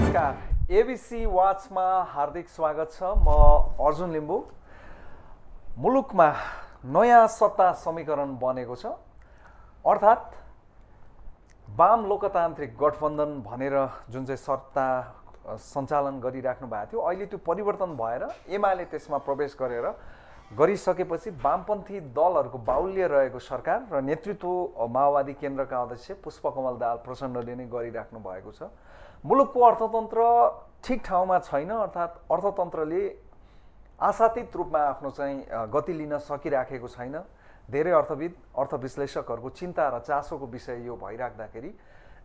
नमस्कार एबिसी वाचमा हार्दिक स्वागत छ म अर्जुन लिम्बू मुलुकमा नयाँ सत्ता समीकरण बनेको छ अर्थात् वाम लोकतान्त्रिक गठबन्धन भनेर जुन चाहिँ सत्ता सञ्चालन गरिराख्नु भएको थियो अहिले त्यो परिवर्तन भएर एमाले त्यसमा प्रवेश गरेर गरिसकेपछि वामपन्थी दलहरूको बाहुल्य रहेको सरकार र नेतृत्व माओवादी केन्द्रका अध्यक्ष पुष्पकमल दाल प्रचण्डले नै गरिराख्नु भएको छ मुलुकको अर्थतन्त्र ठिक ठाउँमा छैन अर्थात् अर्थतन्त्रले आशातीत रूपमा आफ्नो चाहिँ गति लिन सकिराखेको छैन धेरै अर्थविद अर्थ चिन्ता र चासोको विषय यो भइराख्दाखेरि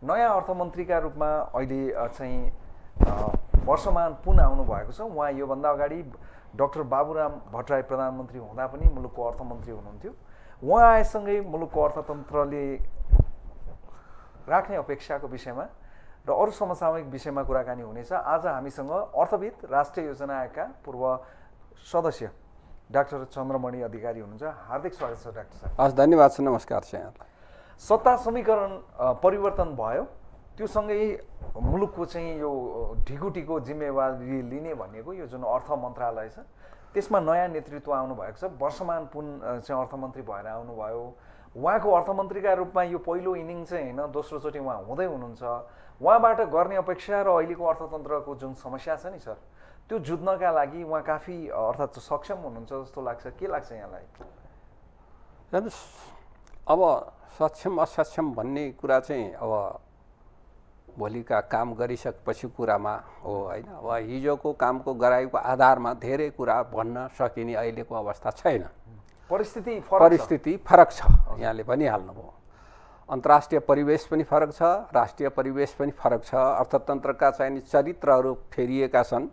नयाँ अर्थमन्त्रीका रूपमा अहिले चाहिँ वर्षमान पुन आउनु भएको छ उहाँ योभन्दा अगाडि डक्टर बाबुराम भट्टराई प्रधानमन्त्री हुँदा पनि मुलुकको अर्थमन्त्री हुनुहुन्थ्यो उहाँ आएसँगै मुलुकको अर्थतन्त्रले राख्ने अपेक्षाको विषयमा र अरू समसामयिक विषयमा कुराकानी हुनेछ आज हामीसँग अर्थविद राष्ट्रिय योजना आयोगका पूर्व सदस्य डाक्टर चन्द्रमणि अधिकारी हुनुहुन्छ हार्दिक स्वागत छ डाक्टर साहब हस् धन्यवाद छ नमस्कार छ सत्ता समीकरण परिवर्तन भयो त्योसँगै मुलुकको चाहिँ यो ढिकुटीको जिम्मेवारी लिने भनेको यो जुन अर्थ मन्त्रालय छ त्यसमा नयाँ नेतृत्व आउनुभएको छ वर्षमान पुन चाहिँ अर्थमन्त्री भएर आउनुभयो उहाँको अर्थमन्त्रीका रूपमा यो पहिलो इनिङ चाहिँ होइन दोस्रोचोटि उहाँ हुँदै हुनुहुन्छ उहाँबाट गर्ने अपेक्षा र अहिलेको अर्थतन्त्रको जुन समस्या छ नि सर त्यो जुझ्नका लागि उहाँ काफी अर्थात् सक्षम हुनुहुन्छ जस्तो लाग्छ के लाग्छ यहाँलाई अब सक्षम असक्षम भन्ने कुरा चाहिँ अब भोलिका काम गरिसकेपछि कुरामा हो होइन अब हिजोको कामको गराइको आधारमा धेरै कुरा भन्न सकिने अहिलेको अवस्था छैन परिस्थिति परिस्थिति फरक छ यहाँले भनिहाल्नुभयो अन्तर्राष्ट्रिय परिवेश पनि फरक छ राष्ट्रिय परिवेश पनि फरक छ अर्थतन्त्रका चाहिने चरित्रहरू फेरिएका छन्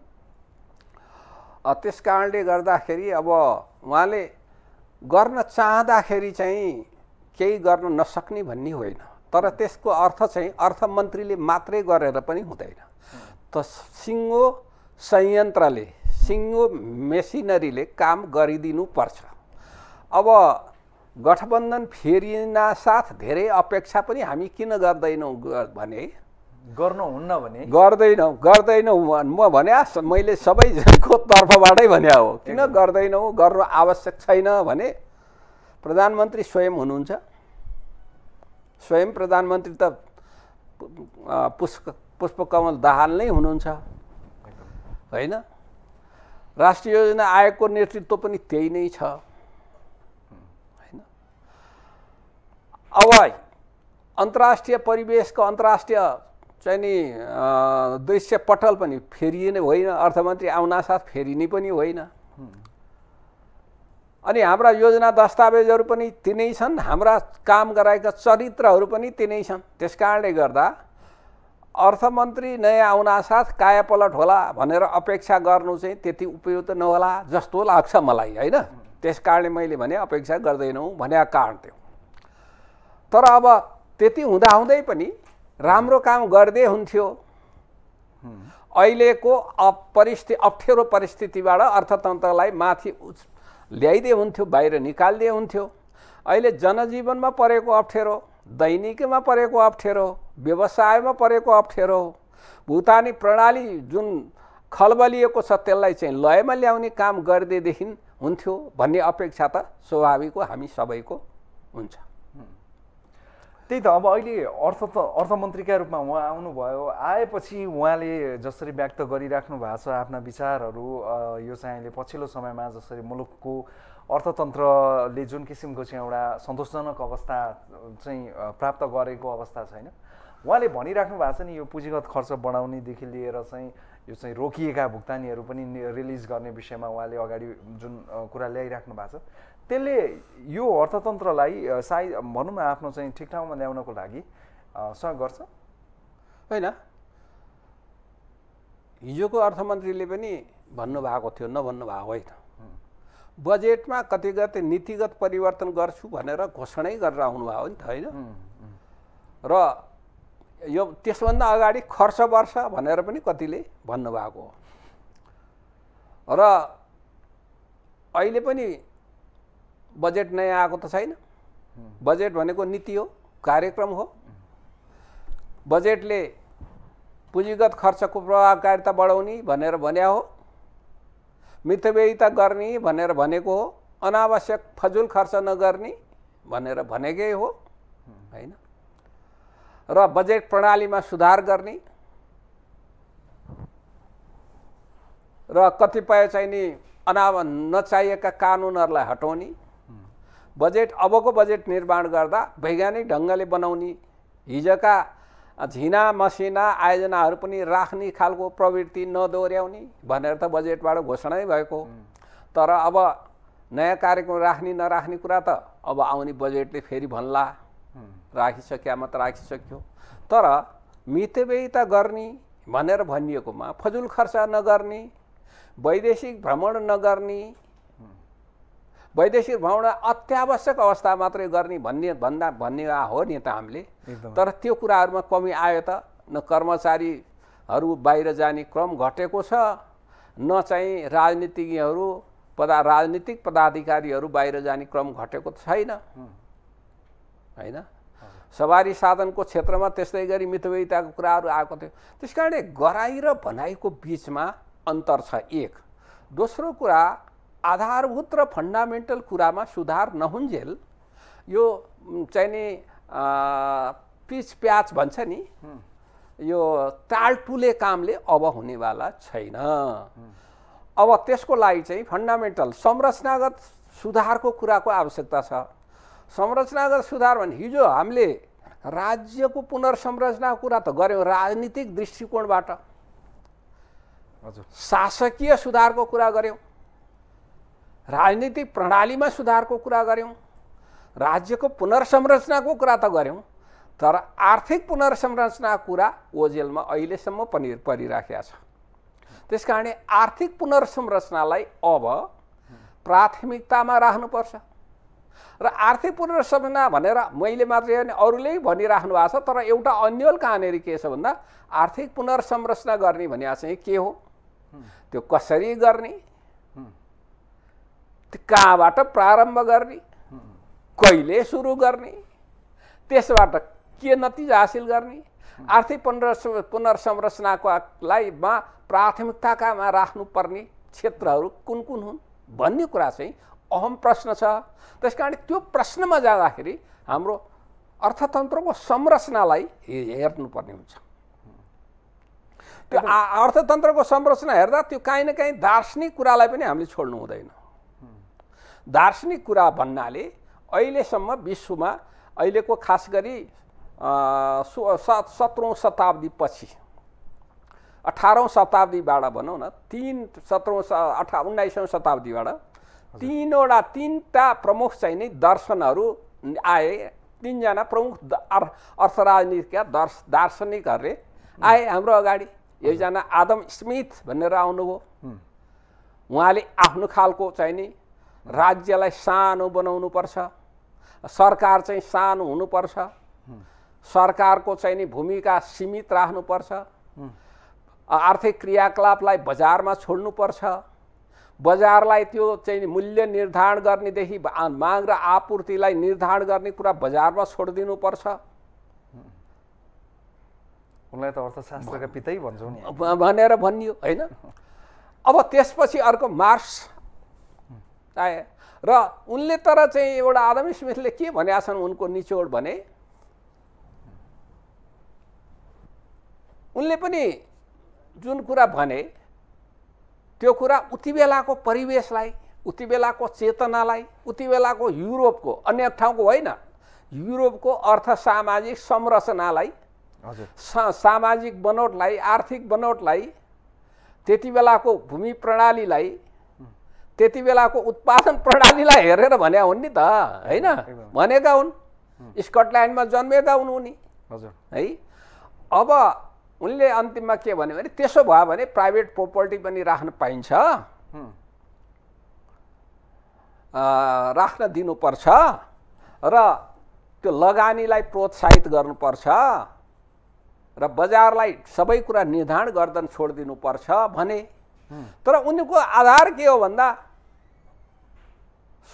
त्यस कारणले गर्दाखेरि अब उहाँले गर्न चाहँदाखेरि चाहिँ केही गर्न नसक्ने भन्ने होइन तर त्यसको अर्थ चाहिँ अर्थमन्त्रीले मात्रै गरेर पनि हुँदैन त सिङ्गो संयन्त्रले सिङ्गो मेसिनरीले काम गरिदिनु पर्छ अब गठबन्धन फेरिना साथ धेरै अपेक्षा पनि हामी किन गर्दैनौँ भने गर्नुहुन्न भने गर्दैनौँ गर्दैनौँ म भने मैले सबैजनाको तर्फबाटै भने हो किन गर्दैनौँ गर्नु आवश्यक छैन भने प्रधानमन्त्री स्वयं हुनुहुन्छ स्वयं प्रधानमन्त्री त पुष्प पुष्पकमल दाहाल नै हुनुहुन्छ होइन राष्ट्रिय योजना आयोगको नेतृत्व पनि त्यही नै छ अब अन्तर्राष्ट्रिय परिवेशको अन्तर्राष्ट्रिय चाहिँ नि दृश्य पटल पनि फेरिने होइन अर्थमन्त्री आउनासाथ फेरिने पनि होइन अनि हाम्रा योजना दस्तावेजहरू पनि तिनै छन् हाम्रा काम गराएका चरित्रहरू पनि तिनै छन् त्यस कारणले गर्दा अर्थमन्त्री नयाँ आउनासाथ कायापलट होला भनेर अपेक्षा गर्नु चाहिँ त्यति उपयुक्त नहोला जस्तो लाग्छ मलाई होइन त्यस कारणले मैले भने अपेक्षा गर्दैनौँ भनेका कारण त्यो तर अब त्यति हुँदाहुँदै पनि राम्रो काम गर्दै हुन्थ्यो अहिलेको परिस्थिति अप्ठ्यारो परिस्थितिबाट अर्थतन्त्रलाई माथि ल्याइदिए हुन्थ्यो बाहिर निकालिदिए हुन्थ्यो अहिले जनजीवनमा परेको अप्ठ्यारो दैनिकीमा परेको अप्ठ्यारो व्यवसायमा परेको अप्ठ्यारो भुटानी प्रणाली जुन खलबलिएको छ त्यसलाई चाहिँ लयमा ल्याउने काम गरिदिएदेखि हुन्थ्यो भन्ने अपेक्षा त स्वाभाविक हामी सबैको हुन्छ त्यही त अब अहिले अर्थ त अर्थमन्त्रीका रूपमा उहाँ आउनुभयो आएपछि उहाँले जसरी व्यक्त गरिराख्नु भएको छ आफ्ना विचारहरू यो चाहिँ अहिले पछिल्लो समयमा जसरी मुलुकको अर्थतन्त्रले जुन किसिमको चाहिँ एउटा सन्तोषजनक अवस्था चाहिँ प्राप्त गरेको अवस्था छैन उहाँले भनिराख्नु भएको छ नि यो पुँजीगत खर्च बढाउनेदेखि लिएर चाहिँ यो चाहिँ रोकिएका भुक्तानीहरू पनि रिलिज गर्ने विषयमा उहाँले अगाडि जुन कुरा ल्याइराख्नु भएको छ त्यसले यो अर्थतन्त्रलाई सायद भनौँ न आफ्नो चाहिँ ठिक ठाउँमा ल्याउनको लागि सहयोग गर्छ होइन हिजोको अर्थमन्त्रीले पनि भन्नुभएको थियो नभन्नुभएको होइन बजेटमा कतिगत नीतिगत परिवर्तन गर्छु भनेर घोषणै गरेर आउनुभयो नि त होइन र यो त्यसभन्दा अगाडि खर्च वर्ष भनेर पनि कतिले भन्नुभएको हो र अहिले पनि बजेट नयाँ आएको त छैन बजेट भनेको नीति हो कार्यक्रम हो बजेटले पुँजीगत खर्चको प्रभावकारिता बढाउने भनेर भन्या हो मितव्ययिता गर्ने भनेर भनेको हो अनावश्यक फजुल खर्च नगर्ने भनेर भनेकै हो होइन र बजेट प्रणालीमा सुधार गर्ने र कतिपय चाहिँ नि अना नचाहिएका कानुनहरूलाई हटाउने बजेट अबको बजेट निर्माण गर्दा वैज्ञानिक ढङ्गले बनाउने हिजोका झिना मसिना आयोजनाहरू पनि राख्ने खालको प्रवृत्ति नदोहोऱ्याउने भनेर त बजेटबाट घोषणै भएको तर अब नयाँ कार्यक्रम राख्ने नराख्ने कुरा त अब आउने बजेटले फेरि भन्ला राखिसक्यो मात्र राखिसक्यो तर मितव्ययता गर्ने भनेर भनिएकोमा फजुल खर्च नगर्ने वैदेशिक भ्रमण नगर्ने वैदेशिक भ्रमण अत्यावश्यक अवस्था मात्रै गर्ने भन्ने भन्दा भन्ने हो नि त हामीले तर त्यो कुराहरूमा कमी आयो त न कर्मचारीहरू बाहिर जाने क्रम घटेको छ न चाहिँ राजनीतिज्ञहरू पदा राजनीतिक पदाधिकारीहरू बाहिर जाने क्रम घटेको छैन होइन सवारी साधनको क्षेत्रमा त्यस्तै गरी मितव्ययिताको कुराहरू आएको थियो त्यस कारणले गराइ र भनाइको बिचमा अन्तर छ एक दोस्रो कुरा आधारभूत र फन्डामेन्टल कुरामा सुधार नहुन्जेल यो चाहिँ नि पिच प्याच भन्छ नि यो टालटुले कामले अब हुनेवाला छैन अब त्यसको लागि चाहिँ फन्डामेन्टल संरचनागत सुधारको कुराको आवश्यकता छ संरचनागत सुधार भने हिजो हामीले राज्यको पुनर्संरचनाको कुरा त गऱ्यौँ राजनीतिक दृष्टिकोणबाट हजुर शासकीय सुधारको कुरा गऱ्यौँ राजनीतिक प्रणालीमा सुधारको कुरा गऱ्यौँ राज्यको पुनर्संरचनाको कुरा त गऱ्यौँ तर आर्थिक पुनर्संरचना कुरा ओजेलमा अहिलेसम्म पनि परिराखेको छ त्यस कारणले आर्थिक पुनर्संरचनालाई अब प्राथमिकतामा राख्नुपर्छ र आर्थिक पुनर्संरचना भनेर मैले मात्रै होइन अरूले भनिराख्नु भएको छ तर एउटा अन्यल कहाँनिर के छ भन्दा आर्थिक पुनर्संरचना गर्ने भनेको चाहिँ के हो त्यो कसरी गर्ने कहाँबाट प्रारम्भ गर्ने कहिले सुरु गर्ने त्यसबाट के नतिजा हासिल गर्ने आर्थिक पुनर् पुनर्संरचनाकोलाईमा प्राथमिकताकामा राख्नुपर्ने क्षेत्रहरू कुन कुन हुन् भन्ने कुरा चाहिँ अहम प्रश्न छ त्यस कारण त्यो प्रश्नमा जाँदाखेरि हाम्रो अर्थतन्त्रको संरचनालाई हेर्नुपर्ने हुन्छ त्यो अर्थतन्त्रको संरचना हेर्दा त्यो काहीँ न काहीँ दार्शनिक कुरालाई पनि हामीले छोड्नु हुँदैन दार्शनिक कुरा भन्नाले अहिलेसम्म विश्वमा अहिलेको खास गरी सत्रौँ पछि अठारौँ शताब्दीबाट भनौँ न तिन सत्रौँ अठा उन्नाइसौँ शताब्दीबाट तिनवटा तिनवटा प्रमुख चाहिँ नि दर्शनहरू आए तिनजना प्रमुख अर्थराजनीतिका दर्श दार्शनिकहरूले आए हाम्रो अगाडि एकजना आदम स्मिथ भनेर आउनुभयो उहाँले आफ्नो खालको चाहिँ नि राज्यलाई सानो बनाउनुपर्छ सरकार चाहिँ सानो हुनुपर्छ सरकारको चाहिँ नि भूमिका सीमित राख्नुपर्छ आर्थिक क्रियाकलापलाई बजारमा छोड्नुपर्छ बजारलाई त्यो चाहिँ मूल्य निर्धारण गर्नेदेखि माग र आपूर्तिलाई निर्धारण गर्ने कुरा बजारमा छोडिदिनुपर्छ उनलाई त अर्थशास्त्रका पितै भन्छौँ भनेर भनियो होइन अब त्यसपछि अर्को मार्क्स आए र उनले तर चाहिँ एउटा आदम स्मिथले के भनेका छन् उनको निचोड भने उनले पनि जुन कुरा भने त्यो कुरा उति बेलाको परिवेशलाई उति बेलाको चेतनालाई उति बेलाको युरोपको अन्य ठाउँको होइन युरोपको अर्थ सामाजिक संरचनालाई सा, सामाजिक बनोटलाई आर्थिक बनोटलाई त्यति बेलाको भूमि प्रणालीलाई त्यति बेलाको उत्पादन प्रणालीलाई हेरेर भने हुन् नि त होइन भनेका हुन् स्कटल्यान्डमा जन्मेका हुन् उनी हजुर है अब उनले अन्तिममा के भन्यो भने त्यसो भयो भने प्राइभेट प्रोपर्टी पनि राख्न पाइन्छ राख्न दिनुपर्छ र त्यो लगानीलाई प्रोत्साहित गर्नुपर्छ र बजारलाई सबै कुरा निर्धारण गर्दन छोडिदिनुपर्छ भने तर उनीहरूको आधार के हो भन्दा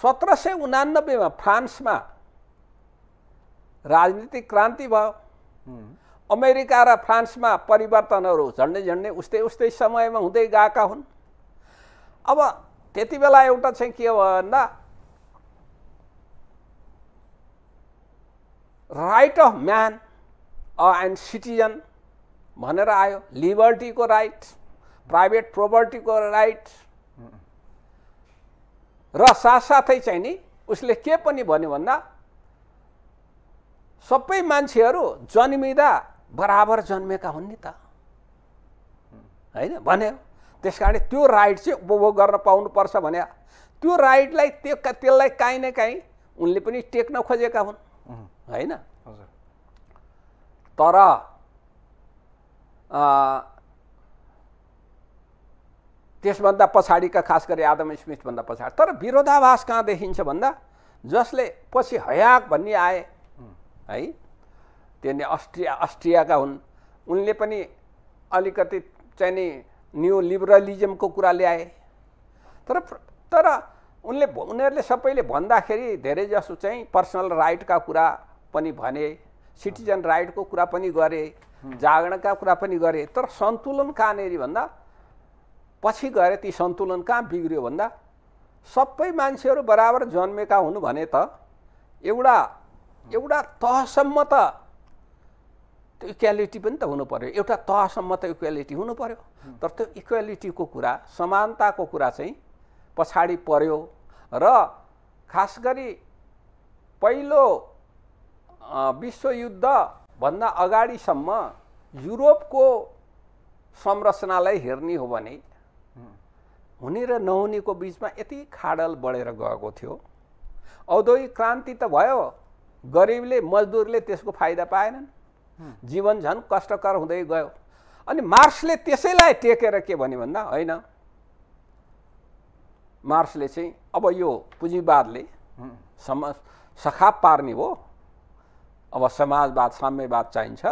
सत्र सय उनानब्बेमा फ्रान्समा राजनीतिक क्रान्ति भयो अमेरिका र फ्रान्समा परिवर्तनहरू झन्डै झन्डै उस्तै उस्तै समयमा हुँदै गएका हुन् अब त्यति बेला एउटा चाहिँ के भयो भन्दा right of man and citizen भनेर आयो लिबर्टीको राइट प्राइभेट प्रोपर्टीको राइट र साथसाथै चाहिँ नि उसले के पनि भन्यो भन्दा सबै मान्छेहरू जन्मिँदा बराबर जन्मेका हुन् नि त होइन भन्यो त्यस कारणले त्यो राइट चाहिँ उपभोग गर्न पाउनुपर्छ भने त्यो राइटलाई त्यो त्यसलाई काहीँ न काहीँ उनले पनि टेक्न खोजेका हुन् होइन तर त्यसभन्दा पछाडिका खास गरी आदम स्मिथभन्दा पछाडि तर विरोधाभास कहाँ देखिन्छ भन्दा जसले पछि हयाक भन्ने आए है त्यहाँदेखि अस्ट्रिया अस्ट्रियाका हुन् उनले पनि अलिकति चाहिँ नि न्यु लिबरलिजमको कुरा ल्याए तर तर उनले उनीहरूले सबैले भन्दाखेरि धेरै जसो चाहिँ पर्सनल राइटका कुरा पनि भने सिटिजन राइटको कुरा पनि गरे जागरणका कुरा पनि गरे तर सन्तुलन कहाँनिर भन्दा पछि गएर ती सन्तुलन कहाँ बिग्रियो भन्दा सबै मान्छेहरू बराबर जन्मेका हुन् भने त एउटा एउटा तहसम्म त त्यो इक्वालिटी पनि त हुनु पऱ्यो एउटा तहसम्म त इक्वालिटी हुनु पऱ्यो तर त्यो इक्वालिटीको कुरा समानताको कुरा चाहिँ पछाडि पर्यो र खास गरी पहिलो विश्वयुद्धभन्दा अगाडिसम्म युरोपको संरचनालाई हेर्ने हो भने हुने र नहुनेको बिचमा यति खाडल बढेर गएको थियो औद्योगिक क्रान्ति त भयो गरिबले मजदुरले त्यसको फाइदा पाएनन् जीवन झन् कष्टकर हुँदै गयो अनि मार्क्सले त्यसैलाई टेकेर के भन्यो भन्दा होइन मार्क्सले चाहिँ अब यो पुँजीवादले सम सखाप पार्ने हो अब समाजवाद साम्यवाद चाहिन्छ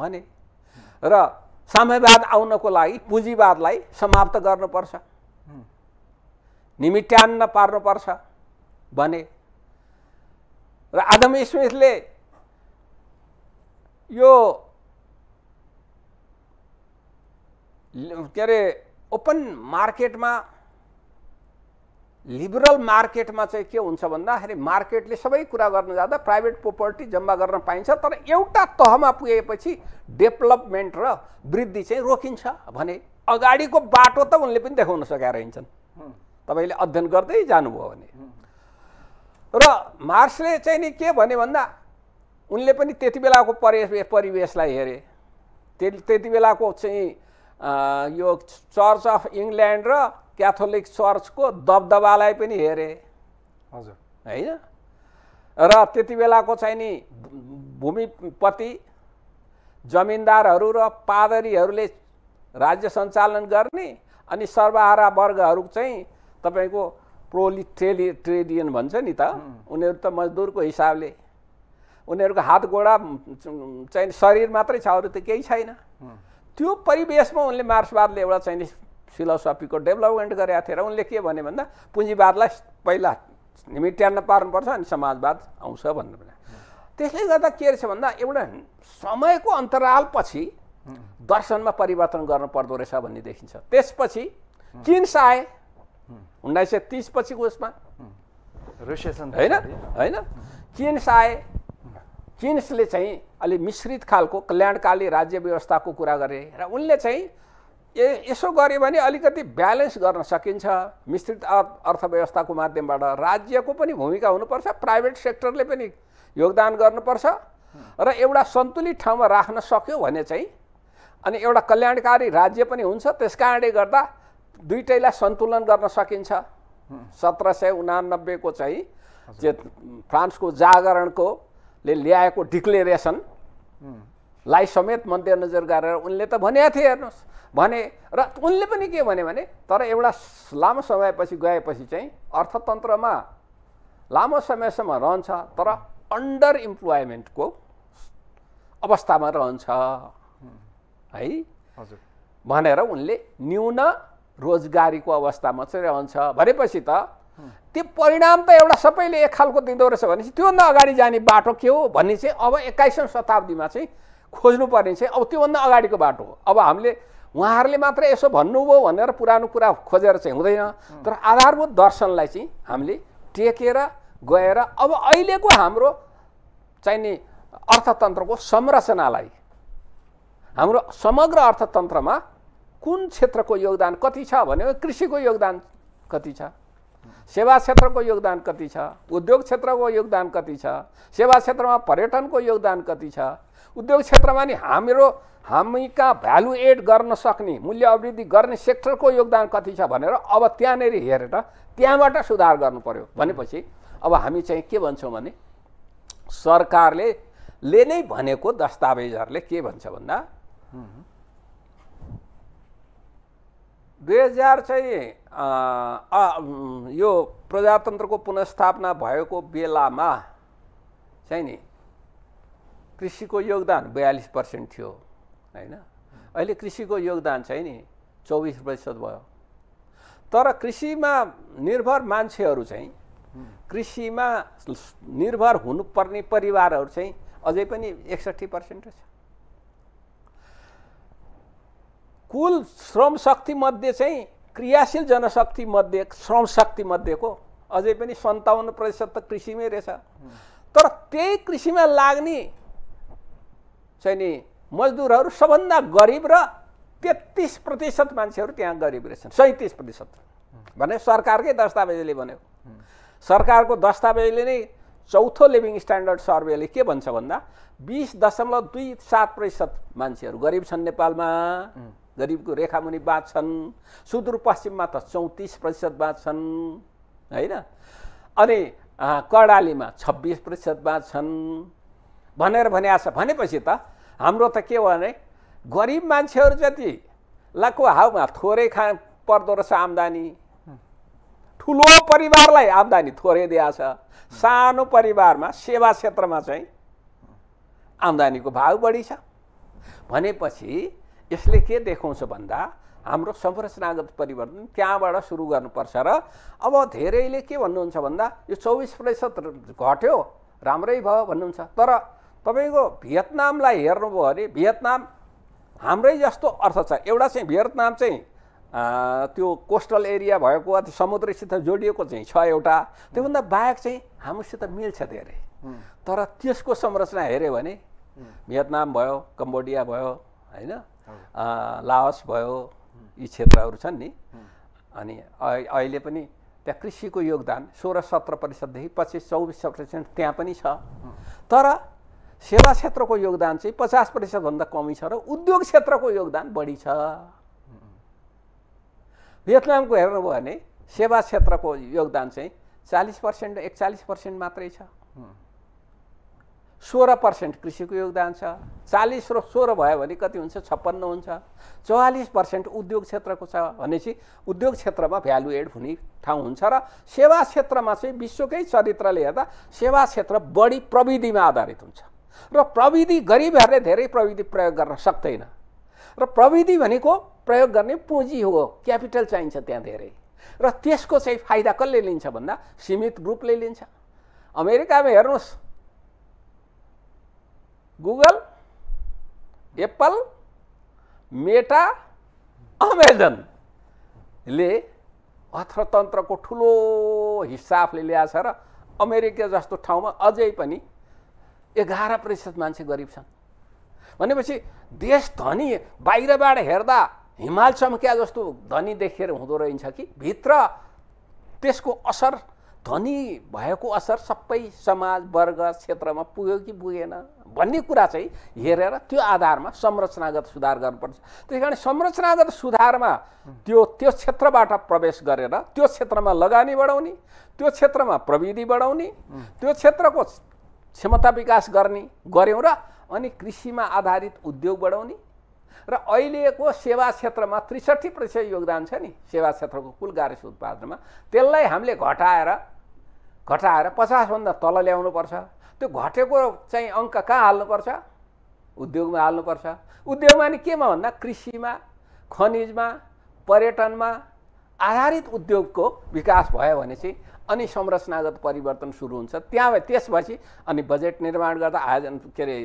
भने र साम्यवाद आउनको लागि पुँजीवादलाई समाप्त गर्नुपर्छ निमिट्यान्न पार्नुपर्छ भने र आदम स्मिथले यो के अरे ओपन मार्केटमा लिबरल मार्केटमा चाहिँ के हुन्छ भन्दाखेरि मार्केटले सबै कुरा गर्न जाँदा प्राइभेट प्रोपर्टी जम्मा गर्न पाइन्छ तर एउटा तहमा पुगेपछि डेभलपमेन्ट र वृद्धि चाहिँ रोकिन्छ भने अगाडिको बाटो त उनले पनि देखाउन सकेका रहन्छन् तपाईँले अध्ययन गर्दै जानुभयो भने र मार्क्सले चाहिँ नि के भने भन्दा उनले पनि त्यति बेलाको परि परिवेशलाई हेरे त्यति बेलाको चाहिँ यो चर्च अफ इङ्ल्यान्ड र क्याथोलिक चर्चको दबदबालाई पनि हेरे हजुर होइन र त्यति बेलाको चाहिँ नि भूमिपति जमिनदारहरू र पादरीहरूले राज्य सञ्चालन गर्ने अनि सर्वहारा वर्गहरू चाहिँ तपाईँको प्रोलिट्रेलि ट्रेडियन भन्छ नि त उनीहरू त मजदुरको हिसाबले उनीहरूको हात गोडा चाहिँ शरीर मात्रै छ अरू त केही छैन त्यो परिवेशमा उनले मार्क्सवादले एउटा चाहिँ फिलोसफीको डेभलपमेन्ट गरेका थिए र उनले के भने भन्दा पुँजीवादलाई पहिला निमिट्यान्न पार्नुपर्छ अनि समाजवाद आउँछ भन्नु त्यसले गर्दा के रहेछ भन्दा एउटा समयको अन्तरालपछि दर्शनमा परिवर्तन गर्नु पर्दो रहेछ भन्ने देखिन्छ त्यसपछि किन्स आए उन्नाइस सय तिसपछिको उसमा रिसेसन होइन होइन किन्स आए किन्सले चाहिँ अलि मिश्रित खालको कल्याणकाली राज्य व्यवस्थाको कुरा गरे र उनले चाहिँ ए यसो गर्यो भने अलिकति ब्यालेन्स गर्न सकिन्छ मिश्रित अर्थव्यवस्थाको माध्यमबाट राज्यको पनि भूमिका हुनुपर्छ प्राइभेट सेक्टरले पनि योगदान गर्नुपर्छ र एउटा सन्तुलित ठाउँमा राख्न सक्यो भने चाहिँ अनि एउटा कल्याणकारी राज्य पनि हुन्छ त्यस कारणले गर्दा दुइटैलाई सन्तुलन गर्न सकिन्छ सत्र सय उनानब्बेको चाहिँ जे फ्रान्सको जागरणको ले ल्याएको डिक्लेरेसनलाई समेत मध्यनजर गरेर उनले त भनेको थिए हेर्नुहोस् भने र उनले पनि के भने भने तर एउटा लामो समयपछि गएपछि चाहिँ अर्थतन्त्रमा लामो समयसम्म रहन्छ तर अन्डर इम्प्लोइमेन्टको अवस्थामा रहन्छ है भनेर उनले न्यून रोजगारीको अवस्थामा चाहिँ रहन्छ भनेपछि त त्यो परिणाम त एउटा सबैले एक खालको दिँदो रहेछ भनेपछि त्योभन्दा अगाडि जाने बाटो के हो भन्ने चाहिँ अब एक्काइसौँ शताब्दीमा चाहिँ खोज्नुपर्ने चाहिँ अब त्योभन्दा अगाडिको बाटो हो अब हामीले उहाँहरूले मात्र यसो भन्नुभयो भनेर पुरानो कुरा खोजेर चाहिँ हुँदैन तर आधारभूत दर्शनलाई चाहिँ हामीले टेकेर गएर अब अहिलेको हाम्रो चाहिने अर्थतन्त्रको संरचनालाई हाम्रो समग्र अर्थतन्त्रमा कुन क्षेत्रको योगदान कति छ भने कृषिको योगदान कति छ सेवा क्षेत्रको योगदान कति छ उद्योग क्षेत्रको योगदान कति छ सेवा क्षेत्रमा पर्यटनको योगदान कति छ उद्योग क्षेत्रमा नि हाम्रो हामीका भ्यालु एड गर्न सक्ने मूल्य अभिवृद्धि गर्ने सेक्टरको योगदान कति छ भनेर अब त्यहाँनिर हेरेर त्यहाँबाट सुधार गर्नु पऱ्यो भनेपछि अब हामी चाहिँ के भन्छौँ भने सरकारले ले नै भनेको दस्तावेजहरूले के भन्छ भन्दा दुई हजार चाहिँ यो प्रजातन्त्रको पुनस्थापना भएको बेलामा चाहिँ नि कृषिको योगदान बयालिस पर्सेन्ट थियो होइन अहिले कृषिको योगदान चाहिँ नि चौबिस प्रतिशत भयो तर कृषिमा निर्भर मान्छेहरू चाहिँ कृषिमा निर्भर हुनुपर्ने परिवारहरू चाहिँ अझै पनि एकसट्ठी पर्सेन्ट छ कुल श्रम मध्ये चाहिँ क्रियाशील जनशक्ति मध्ये श्रम मध्येको अझै पनि सन्ताउन्न प्रतिशत त कृषिमै रहेछ तर त्यही कृषिमा लाग्ने चाहिँ नि मजदुरहरू सबभन्दा गरिब र तेत्तिस प्रतिशत मान्छेहरू त्यहाँ गरिब रहेछन् सैँतिस प्रतिशत भने सरकारकै दस्तावेजले भन्यो सरकारको दस्तावेजले नै चौथो लिभिङ स्ट्यान्डर्ड सर्वेले के भन्छ भन्दा बिस दशमलव दुई सात प्रतिशत मान्छेहरू गरिब छन् नेपालमा गरिबको रेखामुनि बाँच्छन् सुदूरपश्चिममा त चौतिस प्रतिशत बाँच्छन् होइन अनि कर्णालीमा छब्बिस प्रतिशत बाँच्छन् भनेर भने आशा भनेपछि त हाम्रो त के भने गरिब मान्छेहरू जति लाको हावमा थोरै खा पर्दो रहेछ आम्दानी ठुलो परिवारलाई आम्दानी थोरै दिएछ सानो परिवारमा सेवा क्षेत्रमा चाहिँ आम्दानीको भाव बढी छ भनेपछि यसले के देखाउँछ भन्दा हाम्रो संरचनागत परिवर्तन त्यहाँबाट सुरु गर्नुपर्छ र अब धेरैले के भन्नुहुन्छ भन्दा यो चौबिस प्रतिशत घट्यो राम्रै भयो भन्नुहुन्छ तर तपाईँको भियतनामलाई हेर्नुभयो भने भियतनाम हाम्रै जस्तो अर्थ छ एउटा चाहिँ भियतनाम चाहिँ त्यो कोस्टल एरिया भएको अथवा समुद्रसित जोडिएको चाहिँ छ एउटा त्योभन्दा बाहेक चाहिँ हाम्रोसित मिल्छ धेरै तर त्यसको संरचना हेऱ्यो भने भियतनाम भयो कम्बोडिया भयो होइन लाओस भयो यी क्षेत्रहरू छन् नि अनि अहिले पनि त्यहाँ कृषिको योगदान सोह्र सत्र प्रतिशतदेखि पच्चिस चौबिस प्रतिशत त्यहाँ पनि छ तर सेवा क्षेत्रको योगदान चाहिँ पचास प्रतिशतभन्दा कमी छ र उद्योग क्षेत्रको योगदान बढी छ भियतनामको हेर्नुभयो भने सेवा क्षेत्रको योगदान चाहिँ चालिस पर्सेन्ट एकचालिस पर्सेन्ट मात्रै छ सोह्र पर्सेन्ट कृषिको योगदान छ चालिस र सोह्र भयो भने कति हुन्छ छप्पन्न हुन्छ चौवालिस पर्सेन्ट उद्योग क्षेत्रको छ भनेपछि उद्योग क्षेत्रमा भ्यालु एड हुने ठाउँ हुन्छ र सेवा क्षेत्रमा चाहिँ विश्वकै चरित्रले हेर्दा सेवा क्षेत्र बढी प्रविधिमा आधारित हुन्छ र प्रविधि गरिबहरूले धेरै प्रविधि प्रयोग गर्न सक्दैन र प्रविधि भनेको प्रयोग गर्ने पुँजी हो क्यापिटल चाहिन्छ त्यहाँ धेरै र त्यसको चाहिँ फाइदा कसले लिन्छ भन्दा सीमित ग्रुपले लिन्छ अमेरिकामा हेर्नुहोस् गुगल, एप्पल मेटा अमेजन ले अर्थतन्त्रको ठुलो हिसाबले ल्याएछ र अमेरिका जस्तो ठाउँमा अझै पनि एघार प्रतिशत मान्छे गरिब छन् भनेपछि देश धनी बाहिरबाट हेर्दा हिमाल चम्किया जस्तो धनी देखेर हुँदो रहेछ कि भित्र त्यसको असर धनी भएको असर सबै समाज वर्ग क्षेत्रमा पुग्यो कि पुगेन भन्ने कुरा चाहिँ हेरेर त्यो आधारमा संरचनागत सुधार गर्नुपर्छ त्यस कारण संरचनागत सुधारमा त्यो त्यो क्षेत्रबाट प्रवेश गरेर त्यो क्षेत्रमा लगानी बढाउने त्यो क्षेत्रमा प्रविधि बढाउने त्यो क्षेत्रको क्षमता विकास गर्ने गऱ्यौँ र अनि कृषिमा आधारित उद्योग बढाउने र अहिलेको सेवा क्षेत्रमा त्रिसठी प्रतिशत योगदान छ नि सेवा क्षेत्रको कुल गाह्रो उत्पादनमा त्यसलाई हामीले घटाएर घटाएर पचासभन्दा तल ल्याउनुपर्छ त्यो घटेको चाहिँ अङ्क कहाँ हाल्नुपर्छ उद्योगमा हाल्नुपर्छ उद्योगमा नि केमा भन्दा कृषिमा खनिजमा पर्यटनमा आधारित उद्योगको विकास भयो भने चाहिँ अनि संरचनागत परिवर्तन सुरु हुन्छ त्यहाँ त्यसपछि अनि बजेट निर्माण गर्दा आयोजन के अरे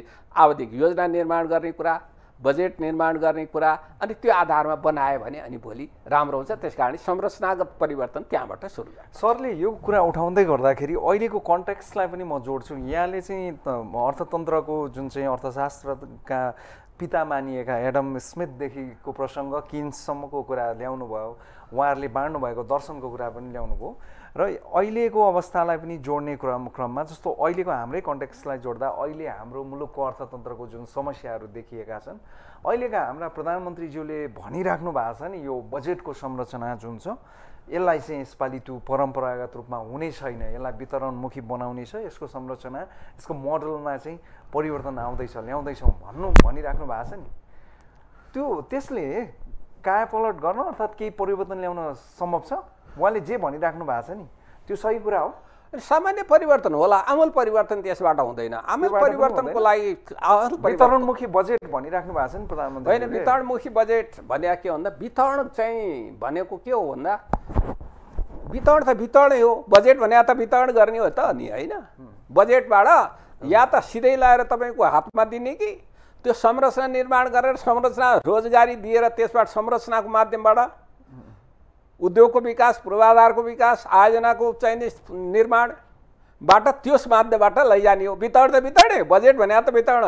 आवधिक योजना निर्माण गर्ने कुरा बजेट निर्माण गर्ने कुरा अनि त्यो आधारमा बनायो भने अनि भोलि राम्रो हुन्छ त्यस कारण संरचनागत परिवर्तन त्यहाँबाट सुरु सरले यो कुरा उठाउँदै गर्दाखेरि अहिलेको कन्ट्याक्सलाई पनि म जोड्छु यहाँले चाहिँ अर्थतन्त्रको जुन चाहिँ अर्थशास्त्रका पिता मानिएका एडम स्मिथदेखिको प्रसङ्ग किन्ससम्मको कुरा ल्याउनु भयो उहाँहरूले बाँड्नु भएको दर्शनको कुरा पनि ल्याउनुभयो र अहिलेको अवस्थालाई पनि जोड्ने क्रम क्रममा जस्तो अहिलेको हाम्रै कन्टेक्स्टलाई जोड्दा अहिले हाम्रो मुलुकको अर्थतन्त्रको जुन समस्याहरू देखिएका छन् अहिलेका हाम्रा प्रधानमन्त्रीज्यूले भनिराख्नु भएको छ नि यो बजेटको संरचना जुन छ यसलाई चाहिँ यसपालि त्यो परम्परागत रूपमा हुने छैन यसलाई वितरणमुखी बनाउने छ यसको संरचना यसको मोडलमा चाहिँ परिवर्तन आउँदैछ ल्याउँदैछौँ भन्नु भनिराख्नु भएको छ नि त्यो त्यसले कायापलट गर्न अर्थात् केही परिवर्तन ल्याउन सम्भव छ उहाँले जे भनिराख्नु भएको छ नि त्यो सही कुरा हो सामान्य परिवर्तन होला आमूल परिवर्तन त्यसबाट हुँदैन आमूल परिवर्तनको लागि वितरणमुखी बजेट भनिराख्नु भएको छ नि प्रधानमन्त्री होइन वितरणमुखी बजेट भने के भन्दा वितरण चाहिँ भनेको के हो भन्दा वितरण त वितरणै हो बजेट भने त वितरण गर्ने हो त नि होइन बजेटबाट या त सिधै लगाएर तपाईँको हातमा दिने कि त्यो संरचना निर्माण गरेर संरचना रोजगारी दिएर त्यसबाट संरचनाको माध्यमबाट उद्योगको विकास पूर्वाधारको विकास आयोजनाको चाहिने निर्माणबाट त्यस माध्यमबाट लैजाने हो वितरण त वितरण बजेट भने त वितरण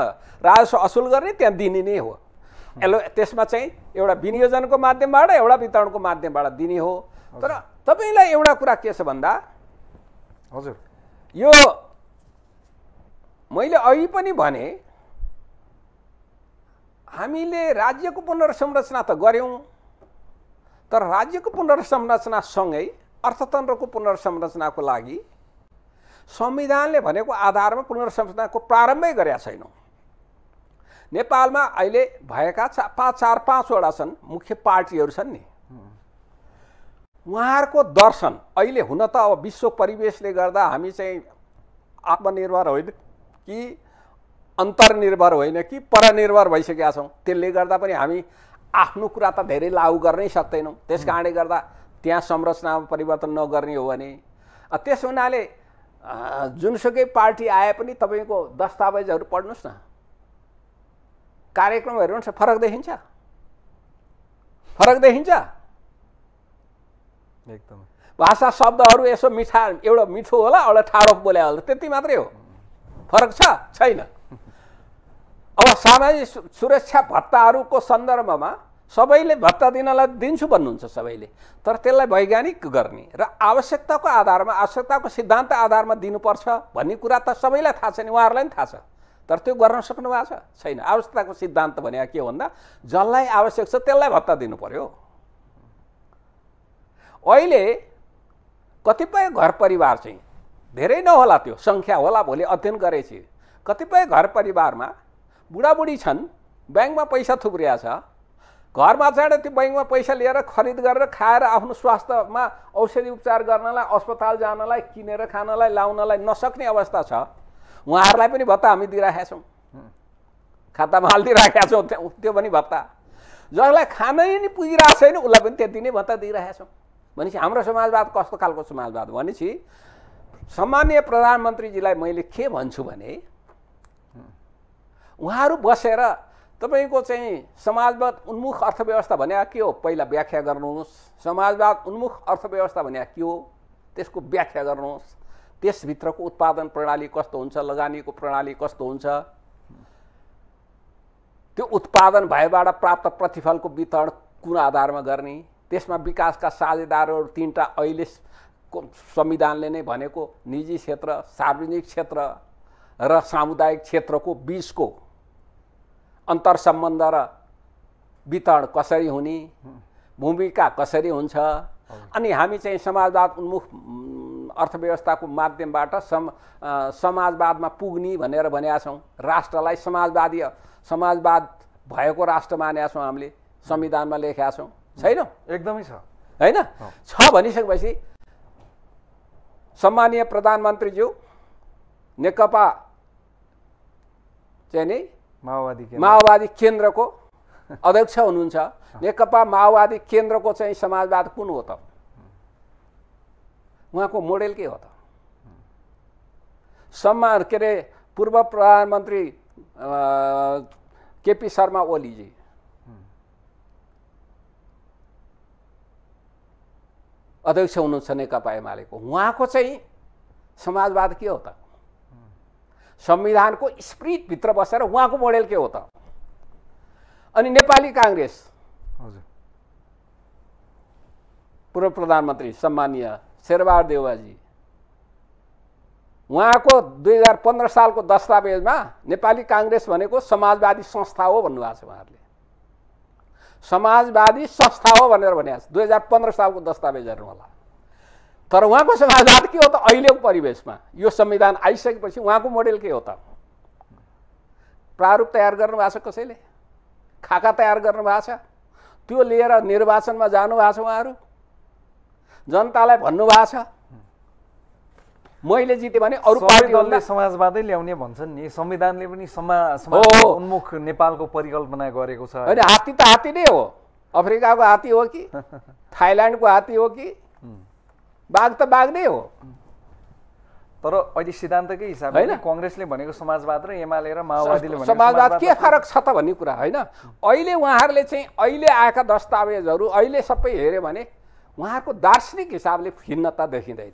राजस्व असुल गर्ने त्यहाँ दिने नै हो यसले त्यसमा चाहिँ एउटा विनियोजनको माध्यमबाट एउटा वितरणको माध्यमबाट दिने हो तर तपाईँलाई एउटा कुरा के छ भन्दा हजुर यो मैले अघि पनि भने हामीले राज्यको पुनर्संरचना त गऱ्यौँ तर राज्यको पुनर्संरचनासँगै अर्थतन्त्रको पुनर्संरचनाको लागि संविधानले भनेको आधारमा पुनर्संरचनाको प्रारम्भै गरेका छैनौँ नेपालमा अहिले भएका चा पाँच चार पाँचवटा छन् मुख्य पार्टीहरू छन् नि उहाँहरूको दर्शन अहिले हुन त अब विश्व परिवेशले गर्दा हामी चाहिँ आत्मनिर्भर होइन कि अन्तर्निर्भर होइन कि परनिर्भर भइसकेका छौँ त्यसले गर्दा पनि हामी आफ्नो कुरा त धेरै लागु गर्नै सक्दैनौँ त्यस कारणले गर्दा त्यहाँ संरचनामा परिवर्तन नगर्ने हो भने त्यस हुनाले जुनसुकै पार्टी आए पनि तपाईँको दस्तावेजहरू पढ्नुहोस् न कार्यक्रम हुन्छ फरक देखिन्छ फरक देखिन्छ एकदम भाषा शब्दहरू यसो मिठा एउटा मिठो होला एउटा ठाडो बोल्या होला त्यति मात्रै हो फरक छ छैन अब सामाजिक सुरक्षा भत्ताहरूको सन्दर्भमा सबैले भत्ता दिनलाई दिन्छु भन्नुहुन्छ सबैले तर त्यसलाई वैज्ञानिक गर्ने र आवश्यकताको आधारमा आवश्यकताको सिद्धान्त आधारमा दिनुपर्छ भन्ने कुरा त सबैलाई थाहा छ नि उहाँहरूलाई पनि थाहा छ तर त्यो गर्न सक्नु भएको छैन आवश्यकताको सिद्धान्त भनेको के भन्दा जसलाई आवश्यक छ त्यसलाई भत्ता दिनु पऱ्यो अहिले कतिपय घर परिवार चाहिँ धेरै नहोला त्यो सङ्ख्या होला भोलि अध्ययन गरेपछि कतिपय घर परिवारमा बुढाबुढी छन् ब्याङ्कमा पैसा थुप्रिया छ घरमा चाँडै त्यो ब्याङ्कमा पैसा लिएर खरिद गरेर खाएर आफ्नो स्वास्थ्यमा औषधि उपचार गर्नलाई अस्पताल जानलाई किनेर खानलाई लाउनलाई नसक्ने अवस्था छ उहाँहरूलाई पनि भत्ता हामी दिइराखेका छौँ खातामा हालिदिइराखेका छौँ त्यो पनि भत्ता जसलाई खानै नि पुगिरहेको छैन उसलाई पनि त्यति नै भत्ता दिइरहेका छौँ भनेपछि हाम्रो समाजवाद कस्तो खालको समाजवाद भनेपछि सामान्य प्रधानमन्त्रीजीलाई मैले के भन्छु भने उहाँहरू बसेर तपाईँको चाहिँ समाजवाद उन्मुख अर्थव्यवस्था भने के हो पहिला व्याख्या गर्नुहोस् समाजवाद उन्मुख अर्थव्यवस्था भने के हो त्यसको व्याख्या गर्नुहोस् त्यसभित्रको उत्पादन प्रणाली कस्तो हुन्छ लगानीको प्रणाली कस्तो हुन्छ त्यो उत्पादन भएबाट प्राप्त प्रतिफलको वितरण कुन आधारमा गर्ने त्यसमा विकासका साझेदारहरू तिनवटा अहिले संविधानले नै भनेको निजी क्षेत्र सार्वजनिक क्षेत्र र सामुदायिक क्षेत्रको बिचको अन्तर सम्बन्ध र वितरण कसरी हुने भूमिका कसरी हुन्छ अनि हामी चाहिँ समाजवाद उन्मुख अर्थव्यवस्थाको माध्यमबाट सम समाजवादमा पुग्ने भनेर भनेका छौँ राष्ट्रलाई समाजवादी समाजवाद भएको राष्ट्र मानेका छौँ हामीले संविधानमा लेखेका छौँ छैन एकदमै छ होइन छ भनिसकेपछि सम्मानीय प्रधानमन्त्रीज्यू नेकपा चाहिँ नि माओवादी माओवादी केन्द्रको अध्यक्ष हुनुहुन्छ नेकपा माओवादी केन्द्रको चाहिँ समाजवाद कुन हो त उहाँको मोडेल के हो त सम्मान के अरे पूर्व प्रधानमन्त्री केपी शर्मा ओलीजी अध्यक्ष हुनुहुन्छ नेकपा एमालेको उहाँको चाहिँ समाजवाद के हो त संविधानको स्प्रिटभित्र बसेर उहाँको मोडेल के हो त अनि नेपाली काङ्ग्रेस हजुर पूर्व प्रधानमन्त्री सम्मानीय शेरबहादुर देवाजी उहाँको दुई हजार पन्ध्र सालको दस्तावेजमा नेपाली काङ्ग्रेस भनेको समाजवादी संस्था हो भन्नुभएको छ उहाँहरूले समाजवादी संस्था हो भनेर भनेको छ दुई हजार पन्ध्र सालको दस्तावेज हेर्नु होला तर उहाँको समाजवाद के हो त अहिलेको परिवेशमा यो संविधान आइसकेपछि उहाँको मोडेल के हो त प्रारूप तयार गर्नुभएको छ कसैले खाका तयार गर्नुभएको छ त्यो लिएर निर्वाचनमा जानुभएको छ उहाँहरू जनतालाई भन्नुभएको छ मैले जितेँ भने अरू पार्टीहरूले समाजवादै ल्याउने भन्छन् नि संविधानले पनि समाज उन्मुख नेपालको परिकल्पना गरेको छ होइन हात्ती त हात्ती नै हो अफ्रिकाको हात्ती हो कि थाइल्यान्डको हात्ती हो कि बाघ त बाघ नै हो तर अहिले सिद्धान्तकै हिसाबले होइन कङ्ग्रेसले भनेको समाजवाद र एमाले र माओवादीले समाजवाद के फरक छ त भन्ने कुरा होइन अहिले उहाँहरूले चाहिँ अहिले आएका दस्तावेजहरू अहिले सबै हेऱ्यो भने उहाँहरूको दार्शनिक हिसाबले भिन्नता देखिँदैन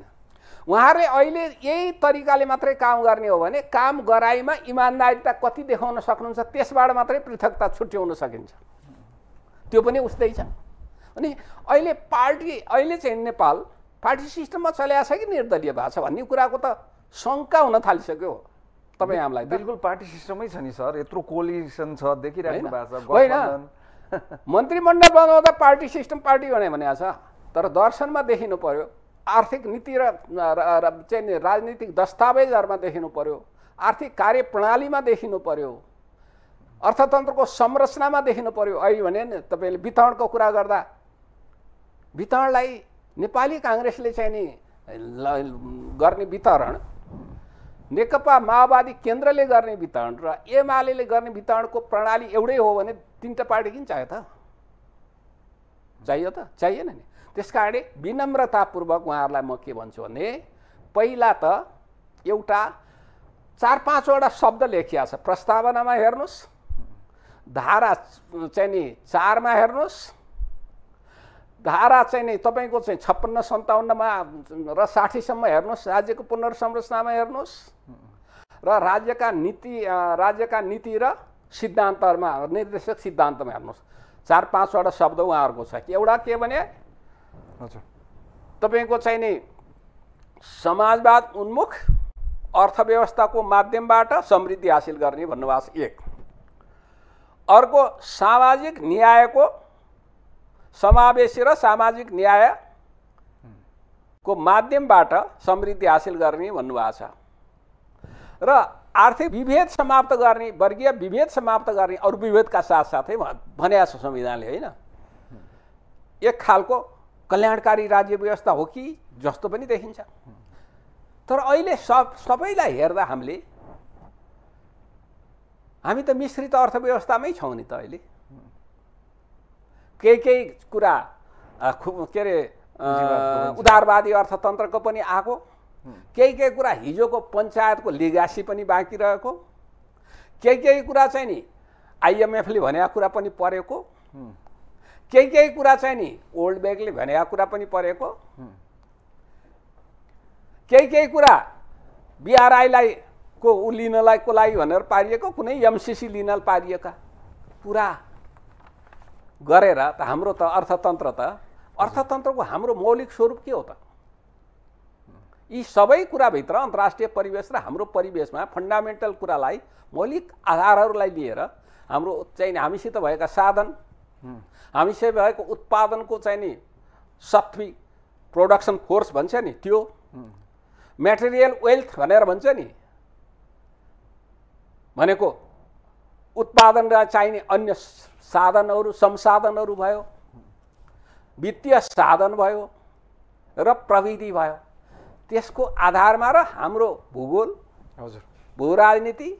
उहाँहरूले अहिले यही तरिकाले मात्रै काम गर्ने हो भने काम गराइमा इमान्दारिता कति देखाउन सक्नुहुन्छ त्यसबाट मात्रै पृथकता छुट्याउन सकिन्छ त्यो पनि उस्तै छ अनि अहिले पार्टी अहिले चाहिँ नेपाल पार्टी सिस्टममा चलिआएको छ कि निर्दलीय भएको छ भन्ने कुराको त शङ्का हुन थालिसक्यो तपाईँ हामीलाई बिल्कुल पार्टी सिस्टमै छ नि सर यत्रो कोलिसन छ देखिरहनु भएको छ होइन मन्त्रीमण्डल बनाउँदा पार्टी सिस्टम पार्टी भने भनेको छ तर दर्शनमा देखिनु पर्यो आर्थिक नीति र चाहिँ राजनीतिक दस्तावेजहरूमा देखिनु पर्यो आर्थिक कार्य प्रणालीमा देखिनु पर्यो अर्थतन्त्रको संरचनामा देखिनु पर्यो अहिले भने तपाईँले वितरणको कुरा गर्दा वितरणलाई नेपाली काङ्ग्रेसले चाहिँ नि गर्ने वितरण नेकपा माओवादी केन्द्रले गर्ने वितरण र एमाले गर्ने वितरणको प्रणाली एउटै हो भने तिनवटा पार्टी किन चाहियो त चाहियो त चाहिएन नि त्यस कारणले विनम्रतापूर्वक उहाँहरूलाई म के भन्छु भने पहिला त एउटा चार पाँचवटा शब्द लेखिया छ प्रस्तावनामा हेर्नुहोस् धारा चाहिँ नि चारमा हेर्नुहोस् धारा चाहिँ नै तपाईँको चाहिँ छप्पन्न सन्ताउन्नमा र साठीसम्म हेर्नुहोस् राज्यको पुनर्संरचनामा हेर्नुहोस् र राज्यका नीति राज्यका नीति र सिद्धान्तहरूमा निर्देशक सिद्धान्तमा हेर्नुहोस् चार पाँचवटा शब्द उहाँहरूको छ एउटा के भने हजुर तपाईँको चाहिँ नि समाजवाद उन्मुख अर्थव्यवस्थाको माध्यमबाट समृद्धि हासिल गर्ने भन्नुभएको छ एक अर्को सामाजिक न्यायको समावेशी र सामाजिक न्यायको माध्यमबाट समृद्धि हासिल गर्ने भन्नुभएको छ र आर्थिक विभेद समाप्त गर्ने वर्गीय विभेद समाप्त गर्ने अरू विभेदका साथसाथै भनेको छ संविधानले होइन एक खालको कल्याणकारी राज्य व्यवस्था हो कि जस्तो पनि देखिन्छ तर अहिले सब सबैलाई हेर्दा हामीले हामी त मिश्रित अर्थव्यवस्थामै छौँ नि त अहिले केही केही कुरा के अरे उदारवादी अर्थतन्त्रको पनि आएको केही केही कुरा हिजोको पञ्चायतको लिगासी पनि बाँकी रहेको केही केही कुरा चाहिँ नि आइएमएफले भनेका कुरा पनि परेको केही केही कुरा चाहिँ नि ओल्ड ब्याङ्कले भनेका कुरा पनि परेको केही केही कुरा बिआरआईलाई को ऊ लिनलाई को लागि भनेर पारिएको कुनै एमसिसी लिन पारिएका पुरा गरेर त हाम्रो त अर्थतन्त्र त अर्थतन्त्रको हाम्रो मौलिक स्वरूप के हो त यी सबै कुराभित्र अन्तर्राष्ट्रिय परिवेश र हाम्रो परिवेशमा फन्डामेन्टल कुरालाई मौलिक आधारहरूलाई लिएर हाम्रो चाहिँ हामीसित भएका साधन हामीसित भएको उत्पादनको चाहिँ नि सत्वी प्रोडक्सन फोर्स भन्छ नि त्यो मेटेरियल वेल्थ भनेर भन्छ नि भनेको उत्पादनलाई चाहिने अन्य साधनहरू संसाधनहरू भयो वित्तीय साधन भयो र प्रविधि भयो त्यसको आधारमा र हाम्रो भूगोल हजुर भू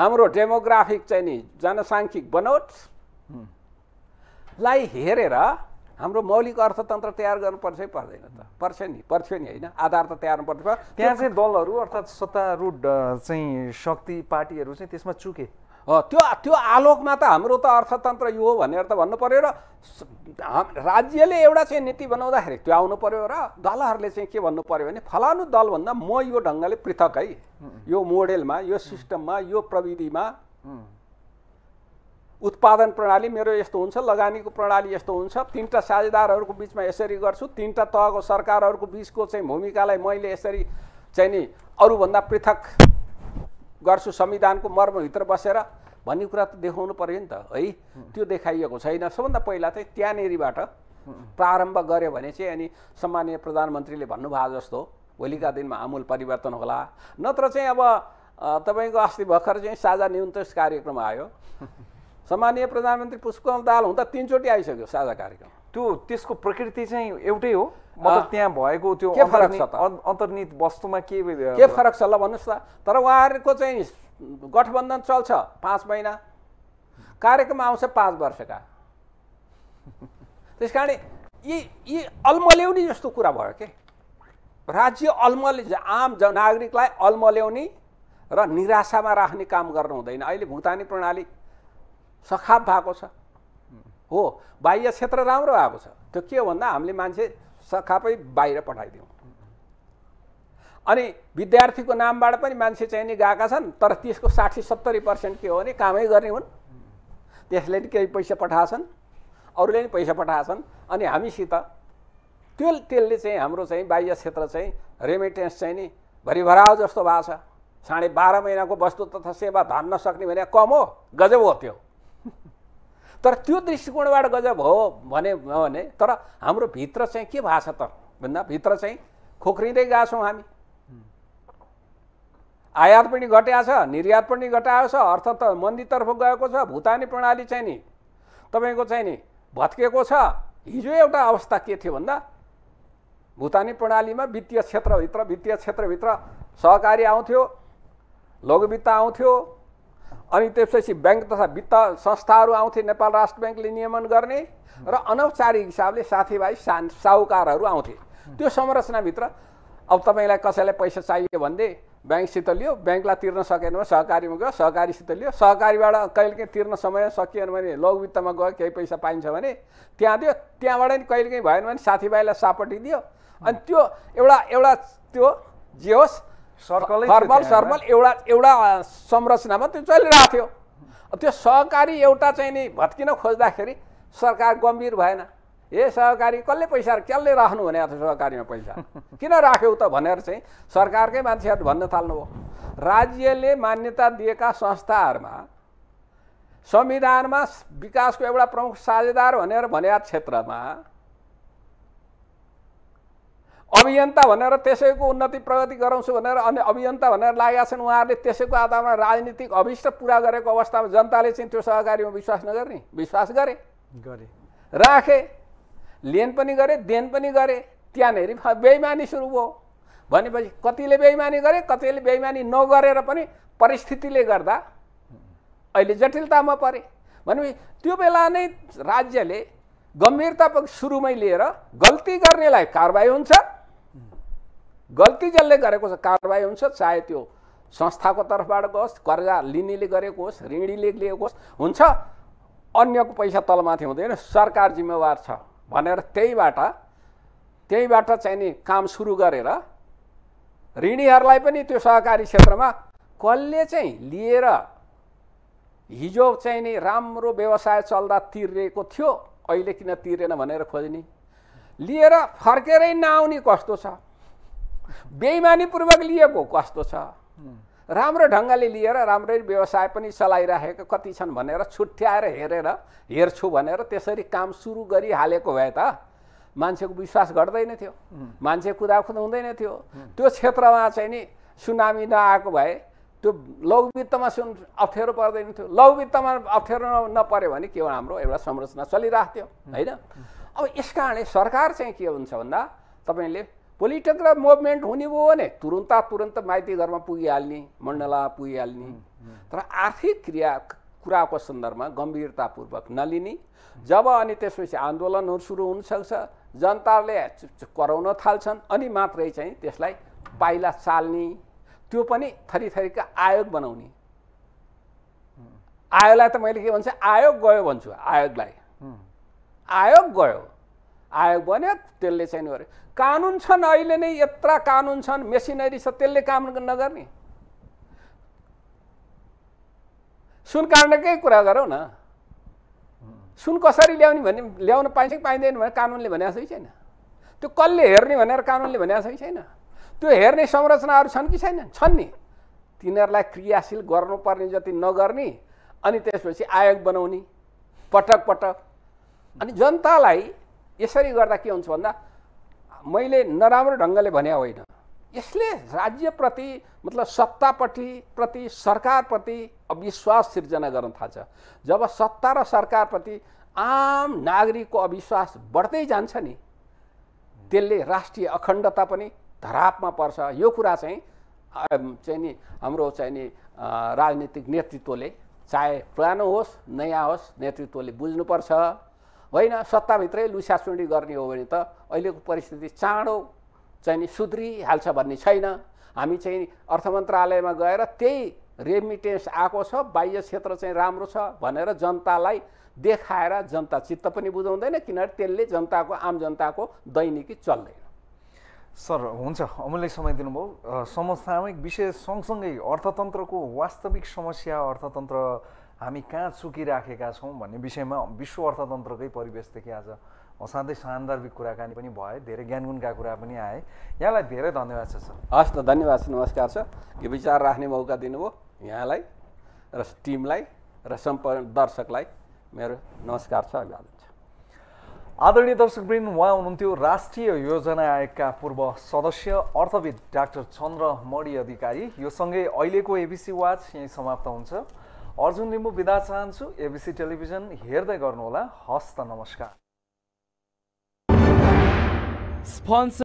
हाम्रो डेमोग्राफिक चाहिँ नि जनसाङ्ख्यिक बनोट लाई हेरेर हाम्रो मौलिक अर्थतन्त्र तयार गर्नुपर्छ पर्दैन त पर्छ नि पर्थ्यो नि होइन आधार त तयार पर्छ त्यहाँ चाहिँ दलहरू अर्थात् सत्तारूढ चाहिँ शक्ति पार्टीहरू चाहिँ त्यसमा चुके त्यो त्यो आलोकमा त हाम्रो त अर्थतन्त्र यो हो भनेर त भन्नु पऱ्यो र राज्यले एउटा चाहिँ नीति बनाउँदाखेरि त्यो आउनु पऱ्यो र दलहरूले चाहिँ के भन्नु पऱ्यो भने फलानु दलभन्दा म यो ढङ्गले पृथक है यो मोडेलमा यो सिस्टममा यो प्रविधिमा उत्पादन प्रणाली मेरो यस्तो हुन्छ लगानीको प्रणाली यस्तो हुन्छ तिनवटा साझेदारहरूको बिचमा यसरी गर्छु तिनवटा तहको सरकारहरूको बिचको चाहिँ भूमिकालाई मैले यसरी चाहिँ नि अरूभन्दा पृथक गर्छु संविधानको मर्मभित्र बसेर भन्ने कुरा त देखाउनु पऱ्यो नि त है त्यो देखाइएको छैन सबभन्दा पहिला चाहिँ त्यहाँनेरिबाट प्रारम्भ गऱ्यो भने चाहिँ अनि सामान्य प्रधानमन्त्रीले भन्नुभएको जस्तो भोलिका दिनमा आमूल परिवर्तन होला नत्र चाहिँ अब तपाईँको अस्ति भर्खर चाहिँ साझा न्यूनतोष कार्यक्रम आयो सामान्य प्रधानमन्त्री पुष्पकमल दाल हुँदा तिनचोटि आइसक्यो साझा कार्यक्रम त्यो त्यसको प्रकृति चाहिँ एउटै हो मतलब त्यहाँ भएको त्यो के फरक छ त वस्तुमा के के फरक छ ल भन्नुहोस् त तर उहाँहरूको चाहिँ गठबन्धन चल्छ पाँच महिना कार्यक्रम आउँछ पाँच वर्षका त्यस कारण यी यी अल्मल्याउने जस्तो कुरा भयो के राज्य अल्मल आम नागरिकलाई अल्मल्याउने र निराशामा राख्ने काम गर्नु हुँदैन अहिले भुक्तानी प्रणाली सखाप भएको छ हो बाह्य क्षेत्र राम्रो आएको छ त्यो के हो भन्दा हामीले मान्छे सखापै बाहिर पठाइदिउँ अनि विद्यार्थीको नामबाट पनि मान्छे चाहिँ नि गएका छन् तर त्यसको साठी सत्तरी पर्सेन्ट के हो भने कामै गर्ने हुन् त्यसले नि केही पैसा पठाएछन् अरूले नि पैसा पठाएछन् अनि हामीसित त्यो त्यसले चाहिँ हाम्रो चाहिँ बाह्य क्षेत्र चाहिँ रेमिटेन्स चाहिँ नि भरिभराव जस्तो भएको छ साढे बाह्र महिनाको वस्तु तथा सेवा धान्न सक्ने भने कम हो गजब हो त्यो तर त्यो दृष्टिकोणबाट गजब हो भने भने तर हाम्रो भित्र चाहिँ के भएको छ त भन्दा भित्र चाहिँ खोक्रिँदै गएको छौँ हामी आयात पनि घटाएको छ निर्यात पनि घटाएको छ अर्थ त मन्दीतर्फ गएको छ भुटानी प्रणाली चाहिँ नि तपाईँको चाहिँ नि भत्केको छ हिजो एउटा अवस्था के थियो भन्दा भुटानी प्रणालीमा वित्तीय क्षेत्रभित्र वित्तीय क्षेत्रभित्र सहकारी आउँथ्यो लघुवित्त आउँथ्यो अनि त्यसपछि ब्याङ्क तथा वित्त संस्थाहरू आउँथे नेपाल राष्ट्र ब्याङ्कले नियमन गर्ने र अनौपचारिक हिसाबले साथीभाइ सा साहुकारहरू आउँथे त्यो संरचनाभित्र अब तपाईँलाई कसैलाई पैसा चाहियो भने ब्याङ्कसित लियो ब्याङ्कलाई तिर्न सकेन भने सहकारीमा गयो सहकारीसित लियो सहकारीबाट कहिलेकाहीँ तिर्न समय सकिएन भने लघु वित्तमा गयो केही पैसा पाइन्छ भने त्यहाँ दियो त्यहाँबाट नि कहिलेकाहीँ भएन भने साथीभाइलाई सापट्टि दियो अनि त्यो एउटा एउटा त्यो जे होस् सर्कल थर्मल सर्मल एउटा एउटा संरचनामा त्यो चलिरहेको थियो त्यो सहकारी एउटा चाहिँ नि भत्किन खोज्दाखेरि सरकार गम्भीर भएन ए सहकारी कसले पैसा कसले राख्नु भने सहकारीमा पैसा किन राख्यौ त भनेर चाहिँ सरकारकै मान्छेहरू भन्न थाल्नु थाल्नुभयो राज्यले मान्यता दिएका संस्थाहरूमा संविधानमा विकासको एउटा प्रमुख साझेदार भनेर भनेका क्षेत्रमा अभियन्ता भनेर त्यसैको उन्नति प्रगति गराउँछु भनेर अनि अभियन्ता भनेर लागेका छन् उहाँहरूले त्यसैको आधारमा राजनीतिक अभिष्ट पुरा गरेको अवस्थामा जनताले चाहिँ त्यो सहकारीमा विश्वास नगर्ने विश्वास गरे गरे राखे लेन पनि गरे देन पनि गरे त्यहाँनिर बेइमानी सुरु भयो भनेपछि कतिले बेइमानी गरे कतिले बेइमानी नगरेर पनि परिस्थितिले गर्दा अहिले जटिलतामा परे भनेपछि त्यो बेला नै राज्यले गम्भीरतापूर्वक सुरुमै लिएर गल्ती गर्नेलाई कारवाही हुन्छ गल्ती जसले गरेको छ कारवाही हुन्छ चाहे त्यो संस्थाको तर्फबाट होस् कर्जा लिनेले गरेको होस् ऋणीले लिएको होस् हुन्छ अन्यको पैसा तलमाथि हुँदैन सरकार जिम्मेवार छ भनेर त्यहीबाट त्यहीँबाट चाहिँ नि काम सुरु गरेर ऋणीहरूलाई पनि त्यो सहकारी क्षेत्रमा कसले चाहिँ लिएर हिजो चाहिँ नि राम्रो व्यवसाय चल्दा तिरेको थियो अहिले किन तिरेन भनेर खोज्ने लिएर फर्केरै नआउने कस्तो छ बेइमानीपूर्वक लिएको कस्तो छ राम्रो ढङ्गले लिएर राम्रै व्यवसाय पनि चलाइराखेका कति छन् भनेर छुट्याएर हेरेर हेर्छु भनेर त्यसरी काम सुरु गरिहालेको भए त मान्छेको विश्वास घट्दैन थियो मान्छे कुदाखुद हुँदैन थियो त्यो क्षेत्रमा चाहिँ नि सुनामी नआएको भए त्यो लघुवित्तमा सुन अप्ठ्यारो पर्दैन थियो लघुवित्तमा अप्ठ्यारो नपऱ्यो भने के हो हाम्रो एउटा संरचना चलिरहेको थियो होइन अब यस कारणले सरकार चाहिँ के हुन्छ भन्दा तपाईँले पोलिटिकल मुभमेन्ट हुने भयो भने तुरुन्त तुरन्त माइती घरमा पुगिहाल्ने मण्डला पुगिहाल्ने तर आर्थिक क्रिया कुराको सन्दर्भमा गम्भीरतापूर्वक नलिने जब अनि त्यसपछि आन्दोलनहरू सुरु हुनसक्छ जनताले कराउन थाल्छन् अनि मात्रै चाहिँ त्यसलाई पाइला चाल्ने त्यो पनि थरी थरीका आयोग बनाउने आयोगलाई त मैले के भन्छु आयोग गयो भन्छु आयोगलाई आयोग गयो आयो भने त्यसले चाहिँ गर्यो कानुन छन् अहिले नै यत्र कानुन छन् मेसिनरी छ त्यसले काम नगर्ने सुन कारणकै कुरा गरौँ न सुन कसरी ल्याउने भने ल्याउन पाइन्छ कि पाइँदैन भने कानुनले भनेको छ कि छैन त्यो कसले हेर्ने भनेर कानुनले भनेको छ कि छैन त्यो हेर्ने संरचनाहरू छन् कि छैन छन् नि तिनीहरूलाई क्रियाशील गर्नुपर्ने जति नगर्ने अनि त्यसपछि आयोग बनाउने पटक पटक अनि जनतालाई यसरी गर्दा के हुन्छ भन्दा मैले नराम्रो ढङ्गले भने होइन यसले राज्यप्रति मतलब सत्तापट्टि प्रति सरकारप्रति अविश्वास सिर्जना गर्न थाल्छ जब सत्ता र सरकारप्रति आम नागरिकको अविश्वास बढ्दै जान्छ नि त्यसले राष्ट्रिय अखण्डता पनि धरापमा पर्छ यो कुरा चाहिँ चाहिँ नि हाम्रो चाहिँ नि राजनीतिक नेतृत्वले चाहे पुरानो होस् नयाँ होस् नेतृत्वले बुझ्नुपर्छ होइन सत्ताभित्रै लुसासुडी गर्ने हो भने त अहिलेको परिस्थिति चाँडो चाहिँ नि सुध्रिहाल्छ भन्ने छैन हामी चाहिँ अर्थ मन्त्रालयमा गएर त्यही रेमिटेन्स आएको छ बाह्य क्षेत्र चाहिँ राम्रो छ भनेर जनतालाई देखाएर जनता चित्त पनि बुझाउँदैन किनभने त्यसले जनताको आम जनताको दैनिकी चल्दैन सर हुन्छ अमूल्य समय दिनुभयो समसामयिक विषय सँगसँगै अर्थतन्त्रको वास्तविक समस्या अर्थतन्त्र हामी कहाँ चुकिराखेका छौँ भन्ने विषयमा विश्व अर्थतन्त्रकै परिवेशदेखि आज असाध्यै सान्दर्भिक कुराकानी पनि भयो धेरै ज्ञानगुणका कुरा पनि आए यहाँलाई धेरै धन्यवाद छ सर हस् त धन्यवाद नमस्कार छ यो विचार राख्ने मौका दिनुभयो यहाँलाई र टिमलाई र सम्पूर्ण दर्शकलाई मेरो नमस्कार छ अभिवादन छ आदरणीय दर्शकवृन्द उहाँ हुनुहुन्थ्यो राष्ट्रिय योजना आयोगका पूर्व सदस्य अर्थविद डाक्टर चन्द्र मणि अधिकारी यो सँगै अहिलेको एबिसी वाच यहीँ समाप्त हुन्छ अर्जुन लिम्बू बिदा चाहन्छु एबिसी टेलिभिजन हेर्दै गर्नुहोला हस्त नमस्कार